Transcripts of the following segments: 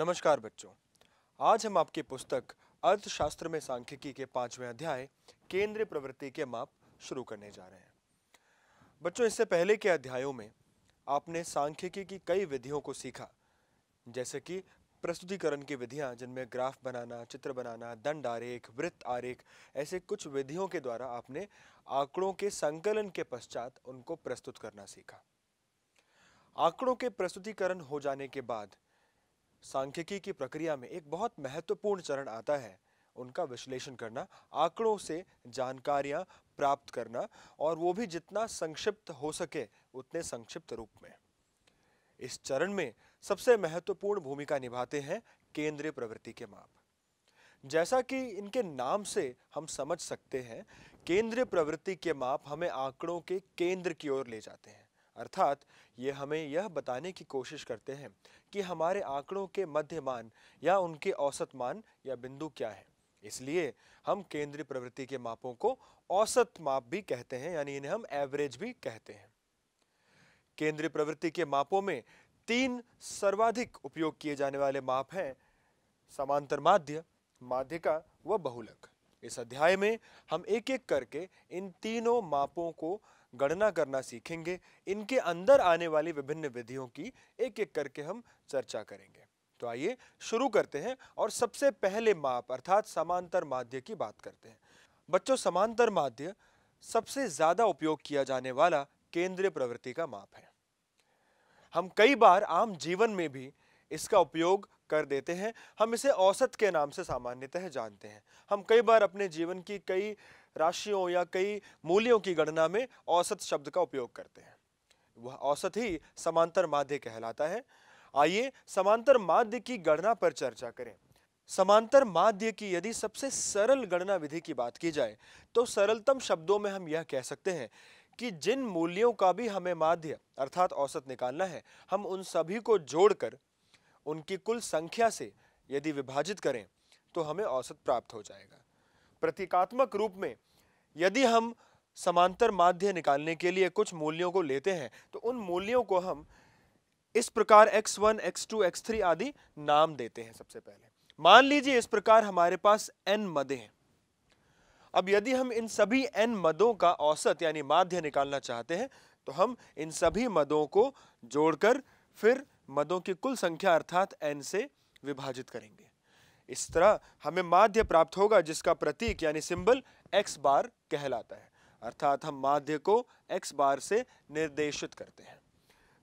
नमस्कार बच्चों आज हम आपकी पुस्तक अर्थशास्त्र में सांख्यिकी के पांचवें अध्याय केंद्रीय प्रवृत्ति के माप शुरू करने जा रहे हैं बच्चों इससे पहले के अध्यायों में आपने सांख्यिकी की कई विधियों को सीखा जैसे कि प्रस्तुतिकरण की विधियां जिनमें ग्राफ बनाना चित्र बनाना दंड आरेख वृत्त आरेख ऐसे कुछ विधियों के द्वारा आपने आंकड़ों के संकलन के पश्चात उनको प्रस्तुत करना सीखा आंकड़ों के प्रस्तुतिकरण हो जाने के बाद सांख्यिकी की प्रक्रिया में एक बहुत महत्वपूर्ण चरण आता है उनका विश्लेषण करना आंकड़ों से जानकारियां प्राप्त करना और वो भी जितना संक्षिप्त हो सके उतने संक्षिप्त रूप में इस चरण में सबसे महत्वपूर्ण भूमिका निभाते हैं केंद्रीय प्रवृत्ति के माप जैसा कि इनके नाम से हम समझ सकते हैं केंद्रीय प्रवृत्ति के माप हमें आंकड़ों के केंद्र की ओर ले जाते हैं अर्थात ये हमें यह बताने की कोशिश करते हैं कि हमारे आंकड़ों के मध्य मान या उनके औसत मान या बिंदु क्या है इसलिए हम केंद्रीय प्रवृत्ति के मापों को औसत माप भी कहते हैं यानी इन्हें हम एवरेज भी कहते हैं केंद्रीय प्रवृत्ति के मापों में तीन सर्वाधिक उपयोग किए जाने वाले माप हैं समांतर माध्य माध्यिका व बहुलक इस अध्याय में हम एक एक करके इन तीनों मापों को गणना करना सीखेंगे इनके अंदर आने वाली विभिन्न विधियों की एक एक करके हम चर्चा करेंगे तो आइए शुरू करते हैं और सबसे पहले माप अर्थात समांतर माध्य की बात करते हैं बच्चों समांतर माध्य सबसे ज़्यादा उपयोग किया जाने वाला केंद्रीय प्रवृत्ति का माप है हम कई बार आम जीवन में भी इसका उपयोग कर देते हैं हम इसे औसत के नाम से सामान्यतः जानते हैं हम कई बार अपने जीवन की कई राशियों या कई मूल्यों की गणना में औसत शब्द का उपयोग करते हैं वह औसत ही समांतर माध्य कहलाता है आइए समांतर माध्य की गणना पर चर्चा करें समांतर माध्य की यदि सबसे सरल गणना विधि की बात की जाए तो सरलतम शब्दों में हम यह कह सकते हैं कि जिन मूल्यों का भी हमें माध्य अर्थात औसत निकालना है हम उन सभी को जोड़कर उनकी कुल संख्या से यदि विभाजित करें तो हमें औसत प्राप्त हो जाएगा प्रतीकात्मक रूप में यदि हम समांतर माध्य निकालने के लिए कुछ मूल्यों को लेते हैं तो उन मूल्यों को हम इस प्रकार x1, x2, x3 आदि नाम देते हैं सबसे पहले मान लीजिए इस प्रकार हमारे पास n मदे हैं अब यदि हम इन सभी n मदों का औसत यानी माध्य निकालना चाहते हैं तो हम इन सभी मदों को जोड़कर फिर मदों की कुल संख्या अर्थात n से विभाजित करेंगे इस तरह हमें माध्य प्राप्त होगा जिसका प्रतीक यानी सिंबल x बार कहलाता है अर्थात हम माध्य को एक्स बार से निर्देशित करते हैं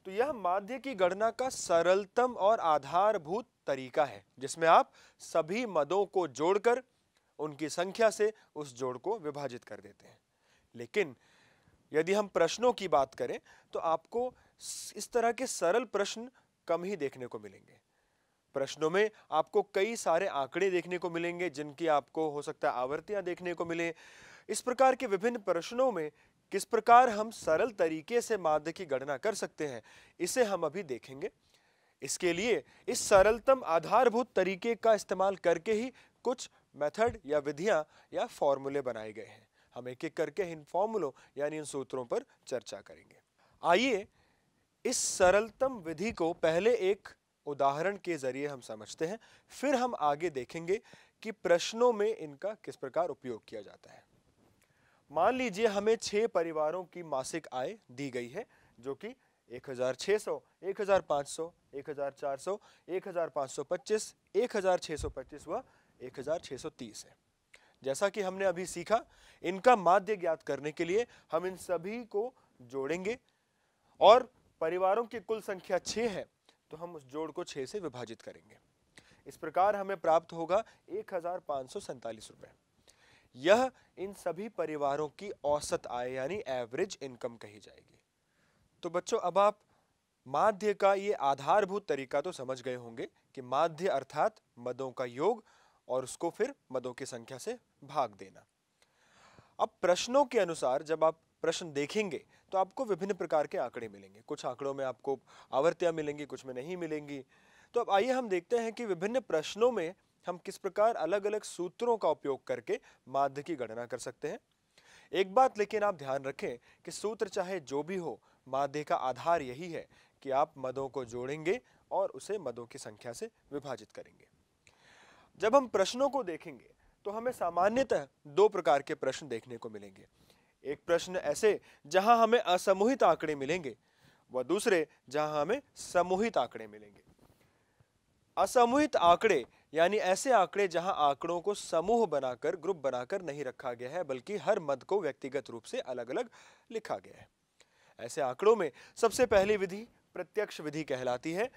तो यह माध्य की गणना का सरलतम और आधारभूत तरीका है जिसमें आप सभी मदों को जोड़कर उनकी संख्या से उस जोड़ को विभाजित कर देते हैं लेकिन यदि हम प्रश्नों की बात करें तो आपको इस तरह के सरल प्रश्न कम ही देखने को मिलेंगे प्रश्नों में आपको कई सारे आंकड़े देखने को मिलेंगे जिनकी आपको हो सकता है आवृत्तियां देखने को मिले इस प्रकार के विभिन्न प्रश्नों में किस प्रकार हम सरल तरीके से माध्य की गणना कर सकते हैं इसे हम अभी देखेंगे इसके लिए इस सरलतम आधारभूत तरीके का इस्तेमाल करके ही कुछ मेथड या विधियां या फॉर्मूले बनाए गए हैं हम एक एक करके इन फॉर्मूलों यानी इन सूत्रों पर चर्चा करेंगे आइए इस सरलतम विधि को पहले एक उदाहरण के जरिए हम समझते हैं फिर हम आगे देखेंगे कि प्रश्नों में इनका किस प्रकार उपयोग किया जाता है मान लीजिए हमें छह परिवारों की मासिक आय दी गई है जो कि 1600, 1500, 1400, 1525, 1625 व 1630 है जैसा कि हमने अभी सीखा इनका माध्य ज्ञात करने के लिए हम इन सभी को जोड़ेंगे और परिवारों की कुल संख्या छः है तो हम उस जोड़ को छह से विभाजित करेंगे इस प्रकार हमें प्राप्त होगा एक हज़ार पांच सौ सैतालीस रुपए यह इन सभी परिवारों की औसत आय यानी एवरेज इनकम कही जाएगी तो बच्चों अब आप माध्य का ये आधारभूत तरीका तो समझ गए होंगे कि माध्य अर्थात मदों का योग और उसको फिर मदों की संख्या से भाग देना अब प्रश्नों के अनुसार जब आप प्रश्न देखेंगे तो आपको विभिन्न प्रकार के आंकड़े मिलेंगे कुछ आंकड़ों में आपको आवर्तियाँ मिलेंगी कुछ में नहीं मिलेंगी तो अब आइए हम देखते हैं कि विभिन्न प्रश्नों में हम किस प्रकार अलग अलग सूत्रों का उपयोग करके माध्य की गणना कर सकते हैं एक बात लेकिन आप ध्यान रखें कि सूत्र चाहे जो भी हो माध्य का आधार यही है कि आप मदों को जोड़ेंगे और उसे मदों की संख्या से विभाजित करेंगे जब हम प्रश्नों को देखेंगे तो हमें सामान्यतः दो प्रकार के प्रश्न देखने को मिलेंगे एक प्रश्न ऐसे जहां हमें असमूहित आंकड़े मिलेंगे व दूसरे जहां हमें समूहित आंकड़े मिलेंगे असमूहित आंकड़े यानी ऐसे आंकड़े जहां आंकड़ों को समूह बनाकर ग्रुप बनाकर नहीं रखा गया है बल्कि हर मद को व्यक्तिगत रूप से अलग अलग लिखा गया है ऐसे आंकड़ों में सबसे पहली विधि प्रत्यक्ष विधि कहलाती है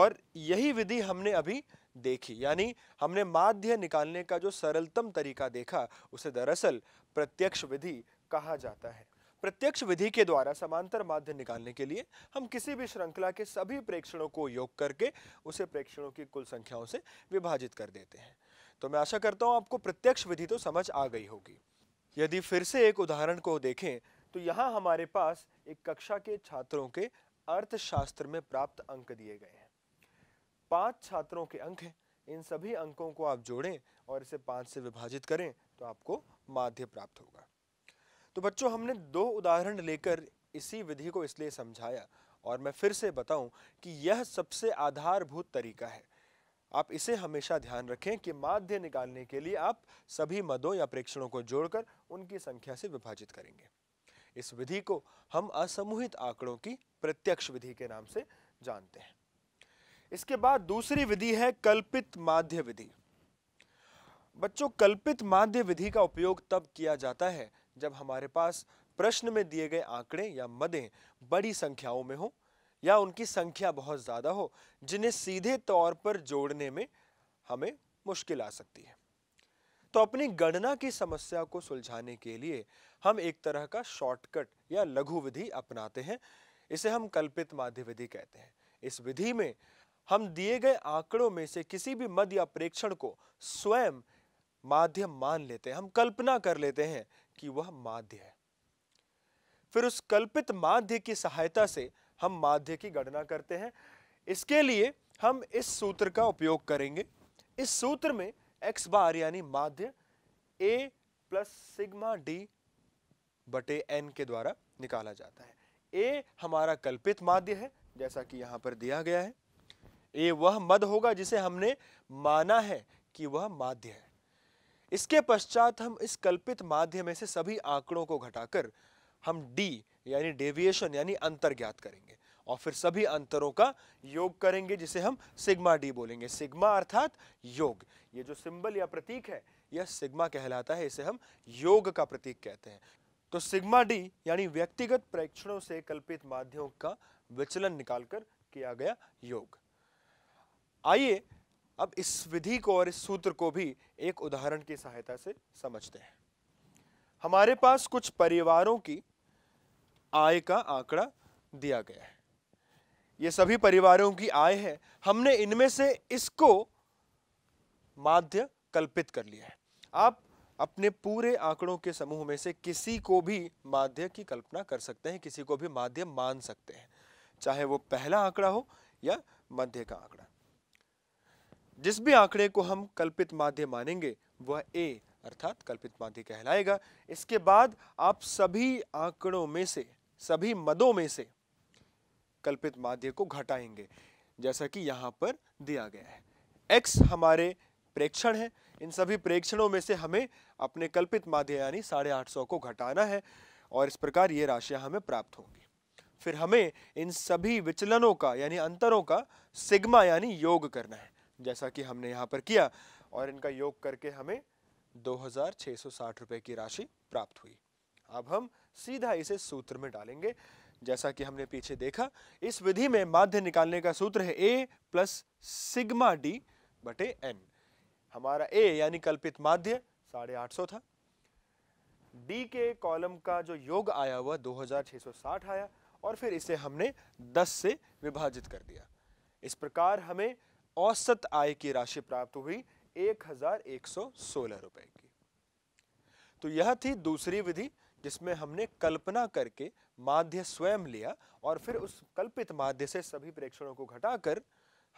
और यही विधि हमने अभी देखी यानी हमने माध्य निकालने का जो सरलतम तरीका देखा उसे दरअसल प्रत्यक्ष विधि कहा जाता है प्रत्यक्ष विधि के द्वारा समांतर माध्य निकालने के लिए हम किसी भी श्रृंखला के सभी प्रेक्षणों को योग करके उसे प्रेक्षणों की कुल संख्याओं से विभाजित कर देते हैं तो मैं आशा करता हूँ आपको प्रत्यक्ष विधि तो समझ आ गई होगी यदि फिर से एक उदाहरण को देखें तो यहाँ हमारे पास एक कक्षा के छात्रों के अर्थशास्त्र में प्राप्त अंक दिए गए हैं पांच छात्रों के अंक हैं इन सभी अंकों को आप जोड़ें और इसे पांच से विभाजित करें तो आपको माध्य प्राप्त होगा तो बच्चों हमने दो उदाहरण लेकर इसी विधि को इसलिए समझाया और मैं फिर से बताऊं कि यह सबसे आधारभूत तरीका है आप इसे हमेशा ध्यान रखें कि माध्य निकालने के लिए आप सभी मदों या प्रेक्षणों को जोड़कर उनकी संख्या से विभाजित करेंगे इस विधि को हम असमूहित आंकड़ों की प्रत्यक्ष विधि के नाम से जानते हैं इसके बाद दूसरी विधि है कल्पित माध्य विधि बच्चों कल्पित माध्य विधि का उपयोग तब किया जाता है जब हमारे पास प्रश्न में दिए गए आंकड़े या मदें बड़ी संख्याओं में हो या उनकी संख्या बहुत ज़्यादा हो जिन्हें सीधे तौर पर जोड़ने में हमें मुश्किल आ सकती है तो अपनी गणना की समस्या को सुलझाने के लिए हम एक तरह का शॉर्टकट या लघु विधि अपनाते हैं इसे हम कल्पित माध्य विधि कहते हैं इस विधि में हम दिए गए आंकड़ों में से किसी भी मद या प्रेक्षण को स्वयं माध्यम मान लेते हैं हम कल्पना कर लेते हैं कि वह माध्य है फिर उस कल्पित माध्य की सहायता से हम माध्य की गणना करते हैं इसके लिए हम इस सूत्र का उपयोग करेंगे इस सूत्र में एक्स बार यानी माध्य ए प्लस सिग्मा डी बटे एन के द्वारा निकाला जाता है ए हमारा कल्पित माध्य है जैसा कि यहां पर दिया गया है ए वह मद होगा जिसे हमने माना है कि वह माध्य है इसके पश्चात हम इस कल्पित माध्य में से सभी आंकड़ों को घटाकर हम डी यानी डेविएशन यानी अंतर ज्ञात करेंगे और फिर सभी अंतरों का योग करेंगे जिसे हम सिग्मा डी बोलेंगे सिग्मा अर्थात योग ये जो सिंबल या प्रतीक है यह सिग्मा कहलाता है इसे हम योग का प्रतीक कहते हैं तो सिग्मा डी यानी व्यक्तिगत प्रेक्षणों से कल्पित माध्यम का विचलन निकालकर किया गया योग आइए अब इस विधि को और इस सूत्र को भी एक उदाहरण की सहायता से समझते हैं हमारे पास कुछ परिवारों की आय का आंकड़ा दिया गया है ये सभी परिवारों की आय है हमने इनमें से इसको माध्य कल्पित कर लिया है आप अपने पूरे आंकड़ों के समूह में से किसी को भी माध्य की कल्पना कर सकते हैं किसी को भी माध्य मान सकते हैं चाहे वो पहला आंकड़ा हो या मध्य का आंकड़ा जिस भी आंकड़े को हम कल्पित माध्य मानेंगे वह ए अर्थात कल्पित माध्य कहलाएगा इसके बाद आप सभी आंकड़ों में से सभी मदों में से कल्पित माध्य को घटाएंगे जैसा कि यहाँ पर दिया गया है एक्स हमारे प्रेक्षण है इन सभी प्रेक्षणों में से हमें अपने कल्पित माध्य यानी साढ़े आठ सौ को घटाना है और इस प्रकार ये राशियाँ हमें प्राप्त होंगी फिर हमें इन सभी विचलनों का यानी अंतरों का सिग्मा यानी योग करना है जैसा कि हमने यहाँ पर किया और इनका योग करके हमें 2660 रुपए की राशि प्राप्त हुई अब हम सीधा इसे सूत्र में डालेंगे जैसा कि हमने पीछे देखा इस विधि में माध्य निकालने का सूत्र है ए प्लस सिग्मा डी बटे एन हमारा ए यानी कल्पित माध्य साढ़े आठ सौ था डी के कॉलम का जो योग आया हुआ 2660 आया और फिर इसे हमने 10 से विभाजित कर दिया इस प्रकार हमें औसत आय की राशि प्राप्त हुई एक हजार एक सौ सोलह रुपए की तो यह थी दूसरी विधि जिसमें हमने कल्पना करके माध्य स्वयं लिया और फिर उस कल्पित माध्य से सभी प्रेक्षणों को घटाकर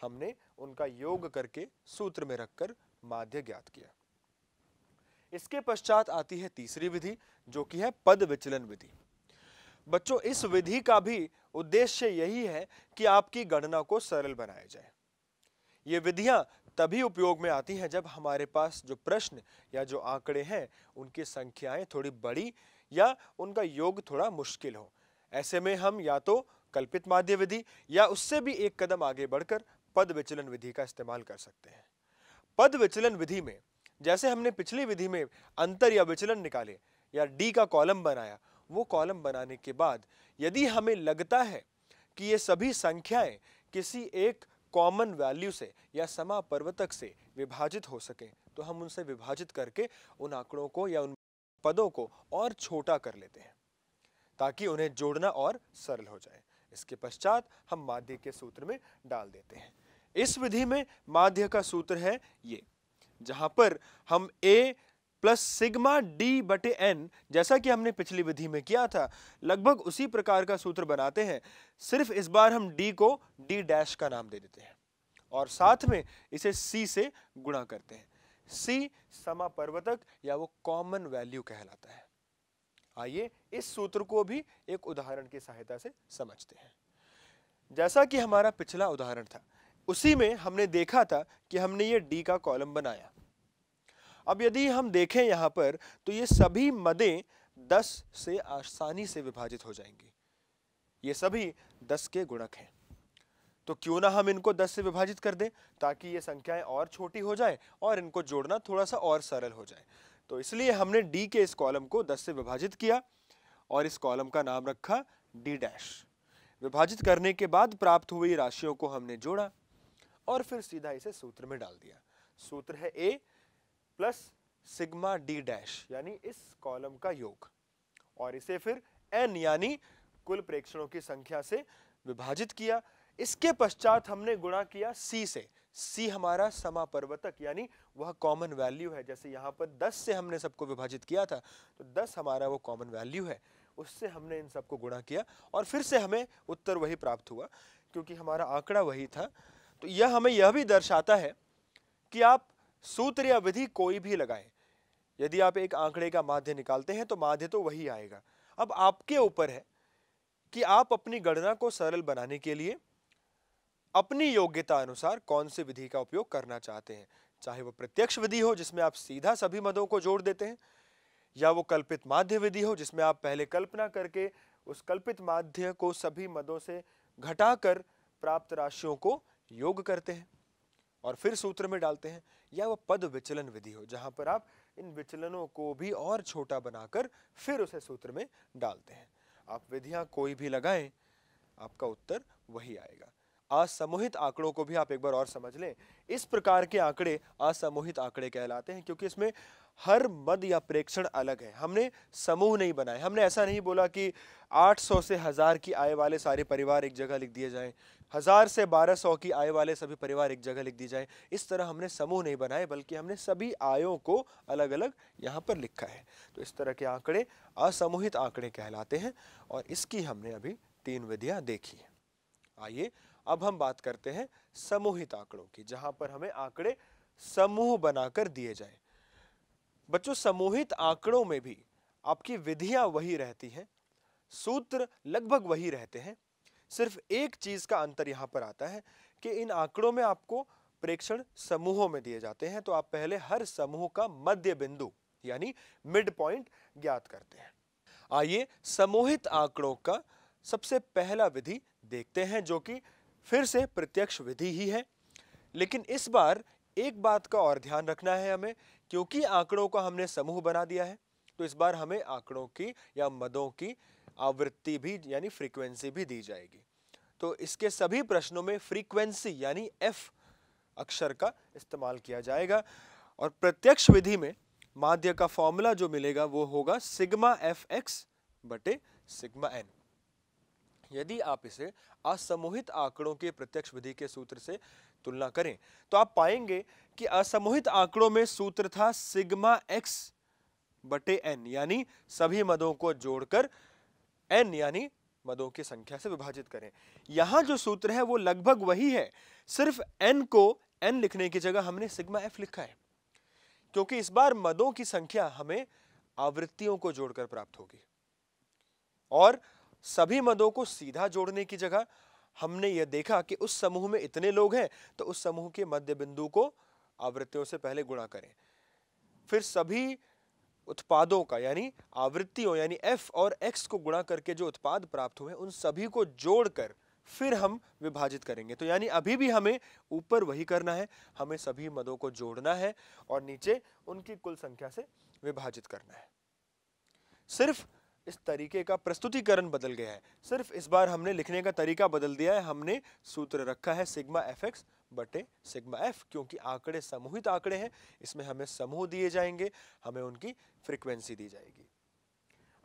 हमने उनका योग करके सूत्र में रखकर माध्य ज्ञात किया इसके पश्चात आती है तीसरी विधि जो कि है पद विचलन विधि बच्चों इस विधि का भी उद्देश्य यही है कि आपकी गणना को सरल बनाया जाए ये विधियाँ तभी उपयोग में आती हैं जब हमारे पास जो प्रश्न या जो आंकड़े हैं उनकी संख्याएं थोड़ी बड़ी या उनका योग थोड़ा मुश्किल हो ऐसे में हम या तो कल्पित माध्य विधि या उससे भी एक कदम आगे बढ़कर पद विचलन विधि का इस्तेमाल कर सकते हैं पद विचलन विधि में जैसे हमने पिछली विधि में अंतर या विचलन निकाले या डी का कॉलम बनाया वो कॉलम बनाने के बाद यदि हमें लगता है कि ये सभी संख्याएं किसी एक कॉमन वैल्यू से या समा पर्वतक से विभाजित हो सके तो हम उनसे विभाजित करके उन आंकड़ों को या उन पदों को और छोटा कर लेते हैं ताकि उन्हें जोड़ना और सरल हो जाए इसके पश्चात हम माध्य के सूत्र में डाल देते हैं इस विधि में माध्य का सूत्र है ये जहां पर हम ए प्लस सिग्मा डी बटे एन जैसा कि हमने पिछली विधि में किया था लगभग उसी प्रकार का सूत्र बनाते हैं सिर्फ इस बार हम डी को डी डैश का नाम दे देते हैं और साथ में इसे सी से गुणा करते हैं सी समापर्वतक या वो कॉमन वैल्यू कहलाता है आइए इस सूत्र को भी एक उदाहरण की सहायता से समझते हैं जैसा कि हमारा पिछला उदाहरण था उसी में हमने देखा था कि हमने ये डी का कॉलम बनाया अब यदि हम देखें यहाँ पर तो ये सभी मदें दस से आसानी से विभाजित हो जाएंगी ये सभी दस के गुणक हैं तो क्यों ना हम इनको दस से विभाजित कर दें ताकि ये संख्याएं और छोटी हो जाए और इनको जोड़ना थोड़ा सा और सरल हो जाए तो इसलिए हमने डी के इस कॉलम को दस से विभाजित किया और इस कॉलम का नाम रखा डी डैश विभाजित करने के बाद प्राप्त हुई राशियों को हमने जोड़ा और फिर सीधा इसे सूत्र में डाल दिया सूत्र है A plus sigma D dash यानी इस कॉलम का योग और इसे फिर एन यानी कुल प्रेक्षणों की संख्या से विभाजित किया इसके पश्चात हमने गुणा किया सी से सी हमारा समापर्वतक यानी वह कॉमन वैल्यू है जैसे यहाँ पर 10 से हमने सबको विभाजित किया था तो 10 हमारा वो कॉमन वैल्यू है उससे हमने इन सबको गुणा किया और फिर से हमें उत्तर वही प्राप्त हुआ क्योंकि हमारा आंकड़ा वही था तो यह हमें यह भी दर्शाता है कि आप सूत्र या विधि कोई भी लगाए यदि आप एक आंकड़े का माध्य निकालते हैं तो माध्य तो वही आएगा अब आपके ऊपर है कि आप अपनी गणना को सरल बनाने के लिए अपनी योग्यता अनुसार कौन सी विधि का उपयोग करना चाहते हैं चाहे वो प्रत्यक्ष विधि हो जिसमें आप सीधा सभी मदों को जोड़ देते हैं या वो कल्पित माध्य विधि हो जिसमें आप पहले कल्पना करके उस कल्पित माध्य को सभी मदों से घटाकर प्राप्त राशियों को योग करते हैं और फिर सूत्र में डालते हैं या वह पद विचलन विधि हो जहां पर आप इन विचलनों को भी और छोटा बनाकर फिर उसे सूत्र में डालते हैं आप विधियां कोई भी लगाएं आपका उत्तर वही आएगा असमूहित आंकड़ों को भी आप एक बार और समझ लें इस प्रकार के आंकड़े असमूहित आंकड़े कहलाते हैं क्योंकि इसमें हर मद या प्रेक्षण अलग है हमने समूह नहीं बनाए हमने ऐसा नहीं बोला कि 800 से हज़ार की आय वाले सारे परिवार एक जगह लिख दिए जाएं हज़ार से 1200 की आय वाले सभी परिवार एक जगह लिख दिए जाएं इस तरह हमने समूह नहीं बनाए बल्कि हमने सभी आयों को अलग अलग यहाँ पर लिखा है तो इस तरह के आंकड़े असमूहित आंकड़े कहलाते हैं और इसकी हमने अभी तीन विधियाँ देखी आइए अब हम बात करते हैं समूहित आंकड़ों की जहां पर हमें आंकड़े समूह बनाकर दिए जाए बच्चों समूहित आंकड़ों में भी आपकी विधियां वही रहती हैं सूत्र लगभग वही रहते हैं सिर्फ एक चीज का अंतर यहाँ पर आता है कि इन आंकड़ों में आपको प्रेक्षण समूहों में दिए जाते हैं तो आप पहले हर समूह का मध्य बिंदु यानी मिड पॉइंट ज्ञात करते हैं आइए समूहित आंकड़ों का सबसे पहला विधि देखते हैं जो कि फिर से प्रत्यक्ष विधि ही है लेकिन इस बार एक बात का और ध्यान रखना है हमें क्योंकि आंकड़ों का हमने समूह बना दिया है तो इस बार हमें आंकड़ों की या मदों की आवृत्ति भी यानी फ्रीक्वेंसी भी दी जाएगी तो इसके सभी प्रश्नों में फ्रीक्वेंसी यानी एफ अक्षर का इस्तेमाल किया जाएगा और प्रत्यक्ष विधि में माध्य का फॉर्मूला जो मिलेगा वो होगा सिग्मा एफ एक्स बटे सिग्मा एन यदि आप इसे असमूहित आंकड़ों के प्रत्यक्ष विधि के सूत्र से तुलना करें तो आप पाएंगे कि असमूहित आंकड़ों में सूत्र था सिग्मा एक्स बटे एन यानी सभी मदों को जोड़कर एन यानी मदों की संख्या से विभाजित करें यहां जो सूत्र है वो लगभग वही है सिर्फ एन को एन लिखने की जगह हमने सिग्मा एफ लिखा है क्योंकि इस बार मदों की संख्या हमें आवृत्तियों को जोड़कर प्राप्त होगी और सभी मदों को सीधा जोड़ने की जगह हमने यह देखा कि उस समूह में इतने लोग हैं तो उस समूह के मध्य बिंदु को आवृत्तियों से पहले गुणा करें फिर सभी उत्पादों का यानी आवृत्तियों यानी एफ और एक्स को गुणा करके जो उत्पाद प्राप्त हुए उन सभी को जोड़कर फिर हम विभाजित करेंगे तो यानी अभी भी हमें ऊपर वही करना है हमें सभी मदों को जोड़ना है और नीचे उनकी कुल संख्या से विभाजित करना है सिर्फ इस तरीके का प्रस्तुतिकरण बदल गया है सिर्फ इस बार हमने लिखने का तरीका बदल दिया है हमने सूत्र रखा है सिग्मा एफ एक्स बटे सिग्मा एफ क्योंकि आंकड़े समूहित आंकड़े हैं इसमें हमें समूह दिए जाएंगे हमें उनकी फ्रिक्वेंसी दी जाएगी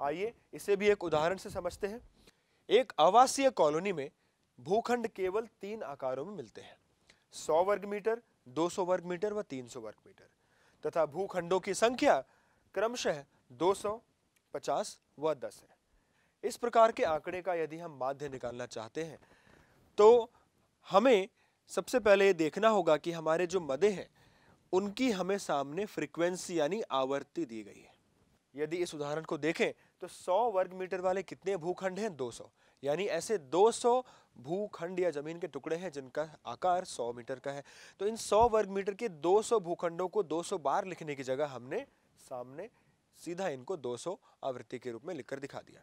आइए इसे भी एक उदाहरण से समझते हैं एक आवासीय कॉलोनी में भूखंड केवल तीन आकारों में मिलते हैं सौ वर्ग मीटर दो सौ वर्ग मीटर व तीन सौ वर्ग मीटर तथा भूखंडों की संख्या क्रमशः दो सौ पचास व दस है इस प्रकार के आंकड़े का यदि हम माध्य निकालना चाहते हैं तो हमें सबसे पहले ये देखना होगा कि हमारे जो मदे हैं उनकी हमें सामने फ्रिक्वेंसी यानी आवृत्ति दी गई है यदि इस उदाहरण को देखें तो 100 वर्ग मीटर वाले कितने भूखंड हैं 200 यानी ऐसे 200 भूखंड या जमीन के टुकड़े हैं जिनका आकार 100 मीटर का है तो इन 100 वर्ग मीटर के 200 भूखंडों को 200 बार लिखने की जगह हमने सामने सीधा इनको 200 आवृत्ति के रूप में लिखकर दिखा दिया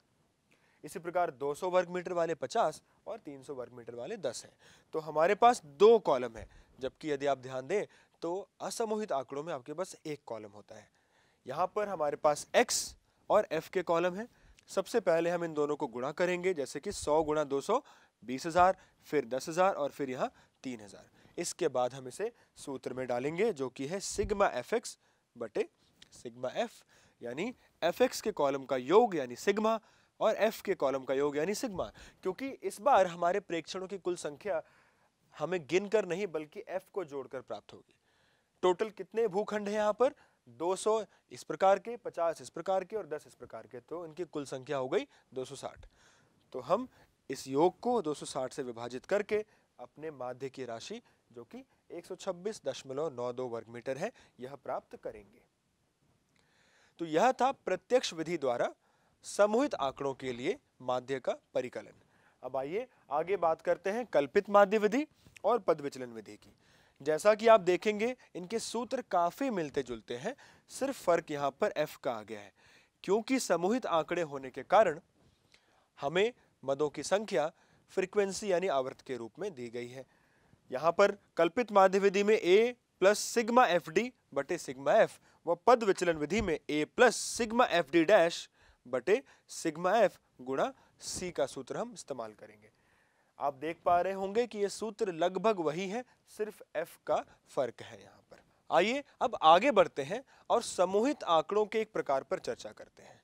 इसी प्रकार 200 वर्ग मीटर वाले 50 और 300 वर्ग मीटर वाले 10 हैं तो हमारे पास दो कॉलम है जबकि यदि आप ध्यान दें तो असमोहित आंकड़ों में आपके पास एक कॉलम होता है यहाँ पर हमारे पास x और f के कॉलम है सबसे पहले हम इन दोनों को गुणा करेंगे जैसे कि 100 गुणा दो फिर दस और फिर यहाँ तीन इसके बाद हम इसे सूत्र में डालेंगे जो कि है सिग्मा एफ एक्स बटे सिग्मा एफ यानी एफ एक्स के कॉलम का योग यानी सिग्मा और एफ के कॉलम का योग यानी सिग्मा क्योंकि इस बार हमारे प्रेक्षणों की कुल संख्या हमें गिनकर नहीं बल्कि एफ को जोड़कर प्राप्त होगी टोटल कितने भूखंड हैं यहाँ पर 200 इस प्रकार के 50 इस प्रकार के और 10 इस प्रकार के तो इनकी कुल संख्या हो गई 260 तो हम इस योग को 260 से विभाजित करके अपने माध्य की राशि जो कि 126.92 वर्ग मीटर है यह प्राप्त करेंगे तो यह था प्रत्यक्ष विधि द्वारा समूहित आंकड़ों के लिए माध्य का परिकलन अब आइए आगे बात करते हैं कल्पित माध्य विधि और पद विचलन विधि की जैसा कि आप देखेंगे इनके सूत्र काफ़ी मिलते जुलते हैं सिर्फ फर्क यहाँ पर एफ का आ गया है क्योंकि समूहित आंकड़े होने के कारण हमें मदों की संख्या फ्रीक्वेंसी यानी आवर्त के रूप में दी गई है यहाँ पर कल्पित माध्य विधि में A plus sigma F D बटे सिग्मा एफ व पद विचलन विधि में A plus sigma F D dash बटे सिग्मा एफ गुणा सी का सूत्र हम इस्तेमाल करेंगे आप देख पा रहे होंगे कि यह सूत्र लगभग वही है सिर्फ एफ का फर्क है यहाँ पर आइए अब आगे बढ़ते हैं और समूहित आंकड़ों के एक प्रकार पर चर्चा करते हैं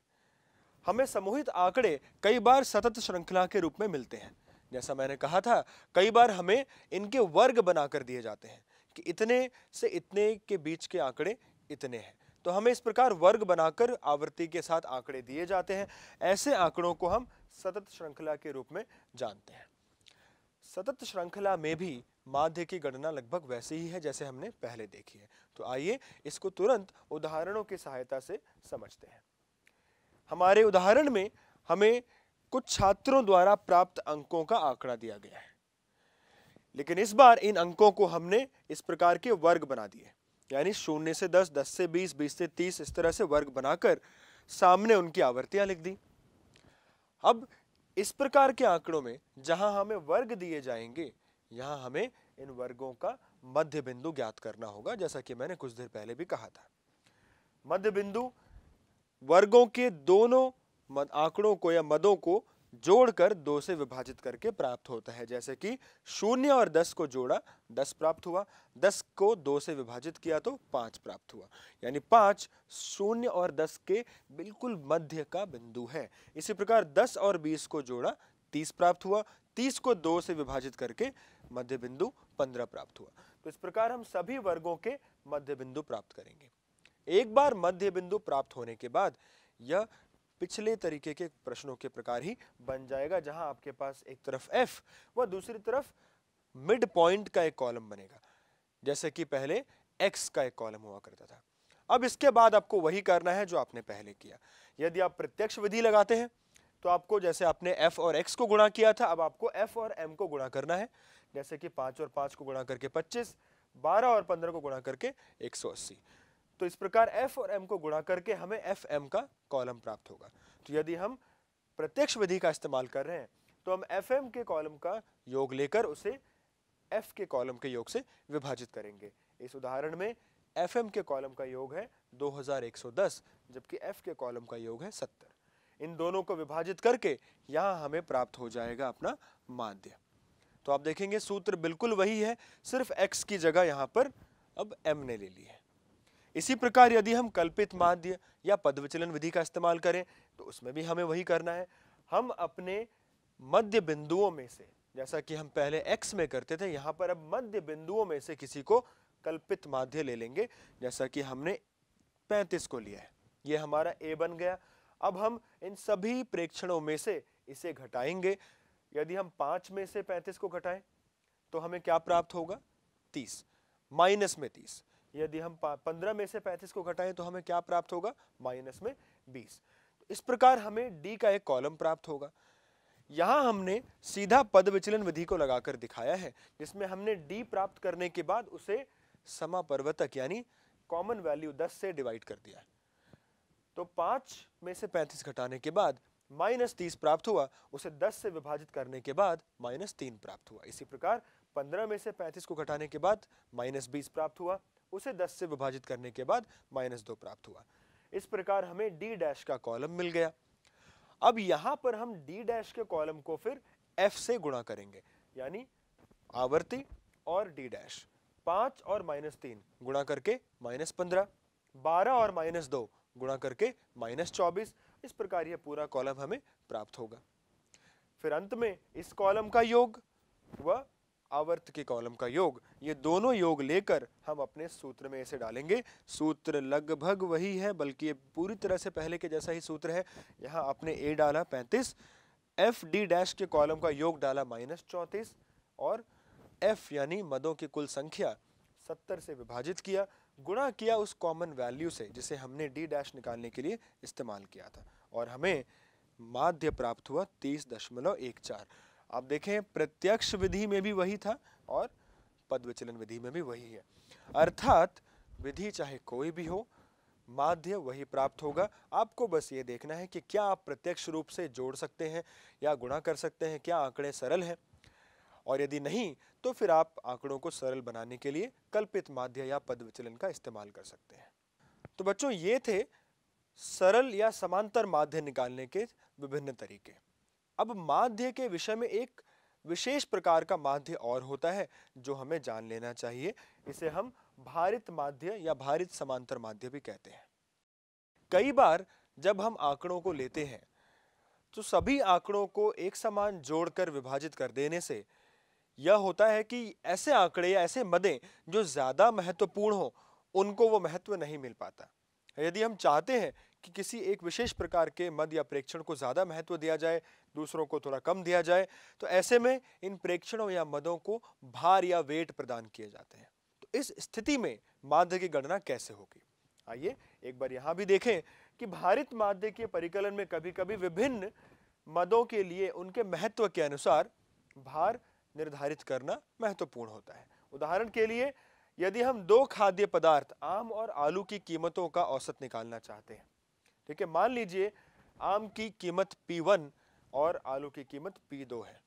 हमें समूहित आंकड़े कई बार सतत श्रृंखला के रूप में मिलते हैं जैसा मैंने कहा था कई बार हमें इनके वर्ग बनाकर दिए जाते हैं कि इतने से इतने के बीच के आंकड़े इतने हैं तो हमें इस प्रकार वर्ग बनाकर आवृत्ति के साथ आंकड़े दिए जाते हैं ऐसे आंकड़ों को हम सतत श्रृंखला के रूप में जानते हैं सतत श्रृंखला में भी माध्य की गणना लगभग वैसे ही है जैसे हमने पहले देखी है तो आइए इसको तुरंत उदाहरणों की सहायता से समझते हैं हमारे उदाहरण में हमें कुछ छात्रों द्वारा प्राप्त अंकों का आंकड़ा दिया गया है लेकिन इस बार इन अंकों को हमने इस प्रकार के वर्ग बना दिए यानी शून्य से दस दस से बीस बीस से तीस इस तरह से वर्ग बनाकर सामने उनकी आवृत्तियां लिख दी अब इस प्रकार के आंकड़ों में जहां हमें वर्ग दिए जाएंगे यहां हमें इन वर्गों का मध्य बिंदु ज्ञात करना होगा जैसा कि मैंने कुछ देर पहले भी कहा था मध्य बिंदु वर्गों के दोनों आंकड़ों को या मदों को जोड़कर दो से विभाजित करके प्राप्त होता है जैसे कि शून्य और दस को जोड़ा दस प्राप्त हुआ दस को दो से विभाजित किया तो पाँच प्राप्त हुआ यानी पाँच शून्य और दस के बिल्कुल मध्य का बिंदु है इसी प्रकार दस और बीस को जोड़ा तीस प्राप्त हुआ तीस को दो से विभाजित करके मध्य बिंदु पंद्रह प्राप्त हुआ तो इस प्रकार हम सभी वर्गों के मध्य बिंदु प्राप्त करेंगे एक बार मध्य बिंदु प्राप्त होने के बाद यह पिछले तरीके के प्रश्नों के प्रकार ही बन जाएगा जहां आपके पास एक तरफ एफ व दूसरी तरफ मिड पॉइंट का एक कॉलम बनेगा जैसे कि पहले एक्स का एक कॉलम हुआ करता था अब इसके बाद आपको वही करना है जो आपने पहले किया यदि आप प्रत्यक्ष विधि लगाते हैं तो आपको जैसे आपने एफ और एक्स को गुणा किया था अब आपको एफ और एम को गुणा करना है जैसे कि पांच और पांच को गुणा करके पच्चीस बारह और पंद्रह को गुणा करके एक सौ अस्सी तो इस प्रकार एफ और एम को गुणा करके हमें एफ एम का कॉलम प्राप्त होगा तो यदि हम प्रत्यक्ष विधि का इस्तेमाल कर रहे हैं तो हम एफ एम के कॉलम का योग लेकर उसे एफ के कॉलम के योग से विभाजित करेंगे इस उदाहरण में एफ एम के कॉलम का योग है 2110 जबकि एफ के कॉलम का योग है 70 इन दोनों को विभाजित करके यहाँ हमें प्राप्त हो जाएगा अपना माध्य तो आप देखेंगे सूत्र बिल्कुल वही है सिर्फ एक्स की जगह यहाँ पर अब एम ने ले ली है इसी प्रकार यदि हम कल्पित माध्य या पदविचलन विधि का इस्तेमाल करें तो उसमें भी हमें वही करना है हम अपने मध्य बिंदुओं में से जैसा कि हम पहले एक्स में करते थे यहाँ पर अब मध्य बिंदुओं में से किसी को कल्पित माध्य ले लेंगे जैसा कि हमने पैंतीस को लिया है ये हमारा ए बन गया अब हम इन सभी प्रेक्षणों में से इसे घटाएंगे यदि हम पाँच में से पैंतीस को घटाएं तो हमें क्या प्राप्त होगा तीस माइनस में तीस यदि हम पंद्रह में से पैंतीस को घटाएं तो हमें क्या प्राप्त होगा माइनस में बीस तो इस प्रकार हमें डी का एक कॉलम प्राप्त होगा यहाँ हमने सीधा पद विचलन विधि को लगाकर दिखाया है जिसमें हमने डी प्राप्त करने के बाद उसे समापर्वतक यानी कॉमन वैल्यू दस से डिवाइड कर दिया तो पांच में से पैंतीस घटाने के बाद माइनस तीस प्राप्त हुआ उसे दस से विभाजित करने के बाद माइनस तीन प्राप्त हुआ इसी प्रकार पंद्रह में से पैंतीस को घटाने के बाद माइनस बीस प्राप्त हुआ उसे दस से विभाजित करने के बाद माइनस दो प्राप्त हुआ इस प्रकार हमें डी डैश का कॉलम मिल गया अब यहाँ पर हम डी डैश के कॉलम को फिर एफ से गुणा करेंगे यानी आवर्ती और डी डैश पांच और माइनस तीन गुणा करके माइनस पंद्रह बारह और माइनस दो गुणा करके माइनस चौबीस इस प्रकार यह पूरा कॉलम हमें प्राप्त होगा फिर अंत में इस कॉलम का योग व आवर्त के कॉलम का योग ये दोनों योग लेकर हम अपने सूत्र में इसे डालेंगे सूत्र लगभग वही है बल्कि ये पूरी तरह से पहले के जैसा ही सूत्र है यहाँ आपने ए डाला पैंतीस एफ डी डैश के कॉलम का योग डाला माइनस चौंतीस और एफ यानी मदों की कुल संख्या सत्तर से विभाजित किया गुणा किया उस कॉमन वैल्यू से जिसे हमने डी डैश निकालने के लिए इस्तेमाल किया था और हमें माध्य प्राप्त हुआ तीस दशमलव एक चार आप देखें प्रत्यक्ष विधि में भी वही था और पद विचलन विधि में भी वही है अर्थात विधि चाहे कोई भी हो माध्य वही प्राप्त होगा आपको बस ये देखना है कि क्या आप प्रत्यक्ष रूप से जोड़ सकते हैं या गुणा कर सकते हैं क्या आंकड़े सरल हैं और यदि नहीं तो फिर आप आंकड़ों को सरल बनाने के लिए कल्पित माध्य या पद विचलन का इस्तेमाल कर सकते हैं तो बच्चों ये थे सरल या समांतर माध्य निकालने के विभिन्न तरीके अब माध्य के विषय में एक विशेष प्रकार का माध्य और होता है जो हमें जान लेना चाहिए इसे हम भारित माध्य या भारित समांतर माध्य भी कहते हैं कई बार जब हम आंकड़ों को लेते हैं तो सभी आंकड़ों को एक समान जोड़कर विभाजित कर देने से यह होता है कि ऐसे आंकड़े या ऐसे मदें जो ज़्यादा महत्वपूर्ण हों उनको वो महत्व नहीं मिल पाता यदि हम चाहते हैं कि किसी एक विशेष प्रकार के मद या प्रेक्षण को ज़्यादा महत्व दिया जाए दूसरों को थोड़ा कम दिया जाए तो ऐसे में इन प्रेक्षणों या मदों को भार या वेट प्रदान किए जाते हैं तो इस स्थिति में माध्य की गणना कैसे होगी आइए एक बार यहाँ भी देखें कि भारित माध्य के परिकलन में कभी कभी विभिन्न मदों के लिए उनके महत्व के अनुसार भार निर्धारित करना महत्वपूर्ण होता है उदाहरण के लिए यदि हम दो खाद्य पदार्थ आम और आलू की कीमतों का औसत निकालना चाहते हैं ठीक है मान लीजिए आम की कीमत P1 और आलू की कीमत P2 है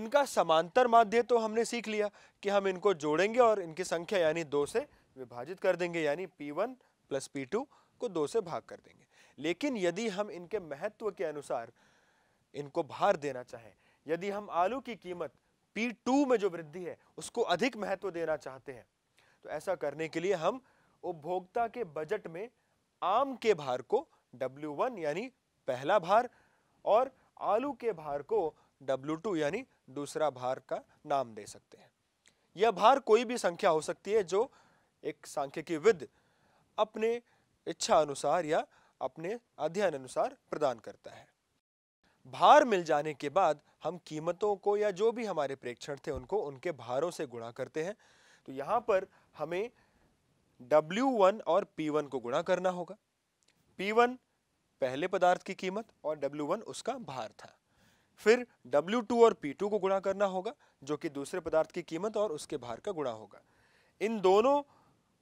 इनका समांतर माध्य तो हमने सीख लिया कि हम इनको जोड़ेंगे और इनकी संख्या यानी दो से विभाजित कर देंगे यानी P1 प्लस पी को दो से भाग कर देंगे लेकिन यदि हम इनके महत्व के अनुसार इनको भार देना चाहें यदि हम आलू की कीमत P2 में जो वृद्धि है उसको अधिक महत्व देना चाहते हैं तो ऐसा करने के लिए हम उपभोक्ता के बजट में आम के भार को W1 यानी पहला भार और आलू के भार को W2 यानी दूसरा भार का नाम दे सकते हैं यह भार कोई भी संख्या हो सकती है जो एक सांख्यिकी विद अपने इच्छा अनुसार या अपने अध्ययन अनुसार प्रदान करता है भार मिल जाने के बाद हम कीमतों को या जो भी हमारे प्रेक्षण थे उनको उनके भारों से गुणा करते हैं तो यहाँ पर हमें W1 और P1 को गुणा करना होगा P1 पहले पदार्थ की कीमत और W1 उसका भार था फिर W2 और P2 को गुणा करना होगा जो कि दूसरे पदार्थ की कीमत और उसके भार का गुणा होगा इन दोनों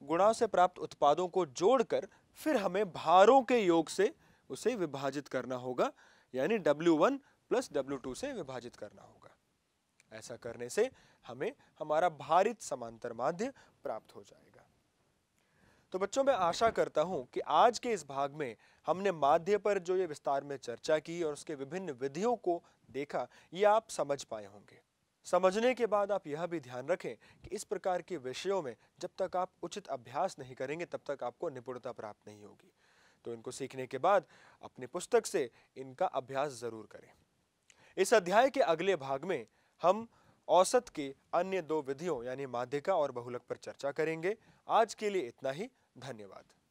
गुणा से प्राप्त उत्पादों को जोड़कर फिर हमें भारों के योग से उसे विभाजित करना होगा यानी W1 प्लस टू से विभाजित करना होगा ऐसा करने से हमें हमारा भारित समांतर माध्य प्राप्त हो जाएगा तो बच्चों मैं आशा करता हूं कि आज के इस भाग में हमने माध्य पर जो ये विस्तार में चर्चा की और उसके विभिन्न विधियों को देखा ये आप समझ पाए होंगे समझने के बाद आप यह भी ध्यान रखें कि इस प्रकार के विषयों में जब तक आप उचित अभ्यास नहीं करेंगे तब तक आपको निपुणता प्राप्त नहीं होगी तो इनको सीखने के बाद अपने पुस्तक से इनका अभ्यास ज़रूर करें इस अध्याय के अगले भाग में हम औसत के अन्य दो विधियों यानी माध्यिका और बहुलक पर चर्चा करेंगे आज के लिए इतना ही धन्यवाद